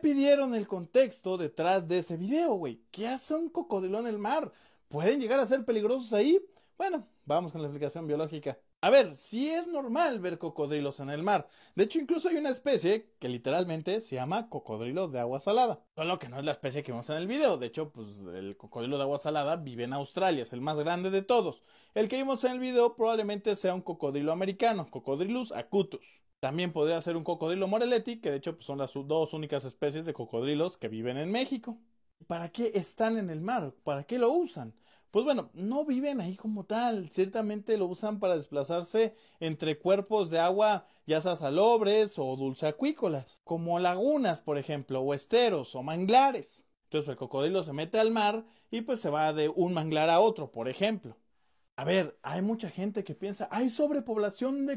pidieron el contexto detrás de ese video, güey. ¿Qué hace un cocodrilo en el mar? ¿Pueden llegar a ser peligrosos ahí? Bueno, vamos con la explicación biológica. A ver, sí es normal ver cocodrilos en el mar. De hecho, incluso hay una especie que literalmente se llama cocodrilo de agua salada. Solo que no es la especie que vemos en el video. De hecho, pues el cocodrilo de agua salada vive en Australia, es el más grande de todos. El que vimos en el video probablemente sea un cocodrilo americano, Cocodrilus acutus. También podría ser un cocodrilo moreleti, que de hecho pues, son las dos únicas especies de cocodrilos que viven en México. ¿Para qué están en el mar? ¿Para qué lo usan? Pues bueno, no viven ahí como tal, ciertamente lo usan para desplazarse entre cuerpos de agua, ya sea salobres o dulceacuícolas, como lagunas, por ejemplo, o esteros o manglares. Entonces el cocodrilo se mete al mar y pues se va de un manglar a otro, por ejemplo. A ver, hay mucha gente que piensa, hay sobrepoblación de